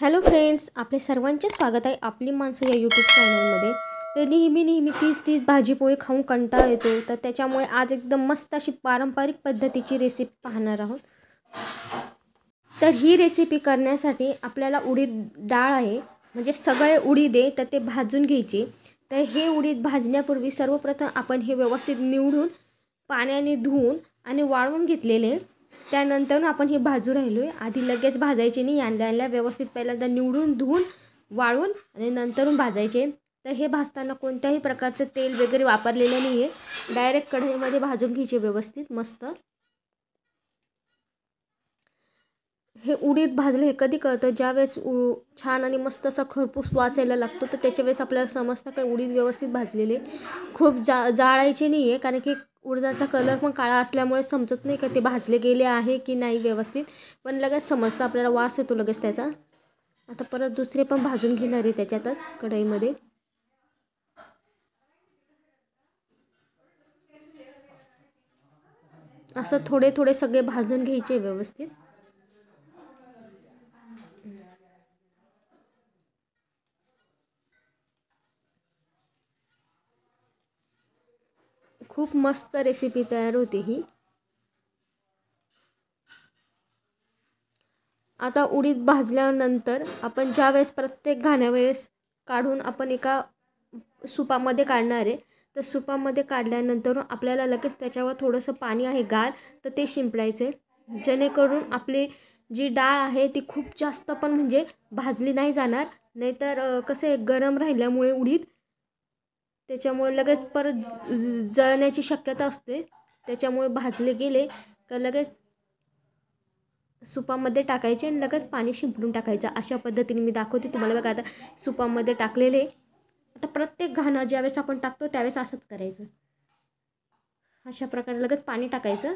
hello friends आपले सर्वांचे स्वागत आहे आपली माणसं या यूट्यूब चॅनलमध्ये तर नेहमी नेहमी तीस तीस भाजीपोळी खाऊन कंटाळा येतो तर त्याच्यामुळे आज एकदम मस्त अशी पारंपरिक पद्धतीची रेसिपी पाहणार आहोत तर ही रेसिपी करण्यासाठी आपल्याला उडीद डाळ आहे म्हणजे सगळे उडीद आहे तर ते भाजून घ्यायचे तर हे उडीद भाजण्यापूर्वी सर्वप्रथम आपण हे व्यवस्थित निवडून पाण्याने धुवून आणि वाळवून घेतलेले त्यानंतर आपण हे भाजू राहिलो आहे आधी लगेच भाजायचे नाही यांदा व्यवस्थित पहिल्यांदा निवडून धुवून वाळून आणि नंतरून भाजायचे तर हे भाजताना कोणत्याही प्रकारचं तेल वगैरे वापरलेलं नाही आहे डायरेक्ट कढईमध्ये भाजून घ्यायचे व्यवस्थित मस्त हे उडीद भाजलं हे कधी कळतं ज्यावेळेस उ छान आणि मस्त असा खरपूस वास यायला लागतो तर त्याच्या वेळेस आपल्याला समजतं काही उडीद व्यवस्थित भाजलेले खूप जा जाळायचे नाही आहे कारण की उडदाचा कलर पण काळा असल्यामुळे समजत नाही का ते भाजले गेले आहे की नाही व्यवस्थित पण लगेच समजतं आपल्याला वास येतो लगेच त्याचा आता परत दुसरे पण भाजून घेणार आहे त्याच्यातच कढईमध्ये असं थोडे थोडे सगळे भाजून घ्यायचे व्यवस्थित खूप मस्त रेसिपी तयार होते ही आता उडीद भाजल्यानंतर आपण ज्या वेळेस प्रत्येक घाण्यावेळेस काढून आपण एका सुपामध्ये काढणार आहे तर सुपामध्ये काढल्यानंतर आपल्याला लगेच त्याच्यावर थोडंसं पाणी आहे गार तर ते शिंपडायचे जेणेकरून आपली जी डाळ आहे ती खूप जास्त पण म्हणजे भाजली नाही जाणार नाहीतर कसं गरम राहिल्यामुळे उडीद त्याच्यामुळे लगेच परत जळण्याची शक्यता असते त्याच्यामुळे भाजले गेले तर लगेच सुपामध्ये टाकायचे आणि लगेच पाणी शिंपडून टाकायचं अशा पद्धतीने मी दाखवते तुम्हाला बघा आता सुपामध्ये टाकलेले आता प्रत्येक घाणं ज्यावेळेस आपण टाकतो त्यावेळेस असंच करायचं अशा प्रकारे लगेच पाणी टाकायचं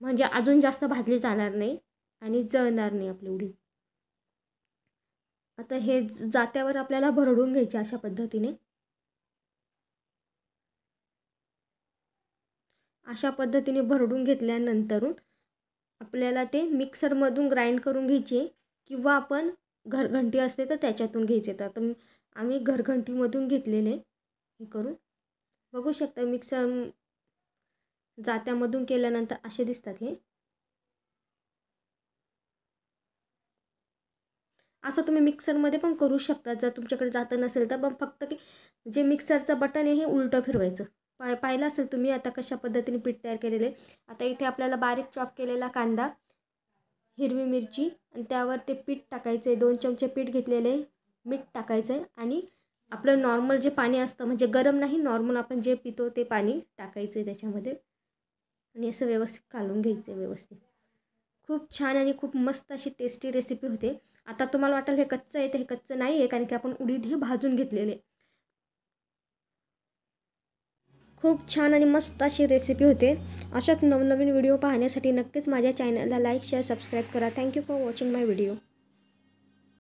म्हणजे अजून जास्त भाजले जाणार नाही आणि जळणार नाही आपली उडी आता हे जात्यावर आपल्याला भरडून घ्यायचे अशा पद्धतीने अशा पद्धतीने भरडून घेतल्यानंतर आपल्याला ते मिक्सरमधून ग्राइंड करून घ्यायचे किंवा आपण घरघंटी असते तर त्याच्यातून घ्यायचे तर आता आम्ही घरघंटीमधून घेतलेले हे करून बघू शकता मिक्सर जात्यामधून केल्यानंतर असे दिसतात हे असं तुम्ही मिक्सरमध्ये पण करू शकता जर तुमच्याकडे जातं नसेल तर पण फक्त की जे मिक्सरचं बटन आहे हे उलटं फिरवायचं पाय पाहिलं असेल तुम्ही आता कशा पद्धतीने पीठ तयार केलेले आहे आता इथे आपल्याला बारीक चॉप केलेला कांदा हिरवी मिरची आणि त्यावर ते पीठ टाकायचं आहे दोन चमचे पीठ घेतलेले मीठ टाकायचं आहे आणि आपलं नॉर्मल जे पाणी असतं म्हणजे गरम नाही नॉर्मल आपण जे पितो ते पाणी टाकायचं आहे त्याच्यामध्ये आणि असं व्यवस्थित कालून घ्यायचं आहे व्यवस्थित खूप छान आणि खूप मस्त अशी टेस्टी रेसिपी होते आता तुम्हाला वाटेल हे कच्चं आहे तर हे कच्चं नाही आहे कारण की आपण उडीद हे भाजून घेतलेले खूप छान आणि मस्त अशी रेसिपी होते अशाच नवनवीन व्हिडिओ पाहण्यासाठी नक्कीच माझ्या चॅनलला लाईक शेअर सबस्क्राईब करा thank you for watching my video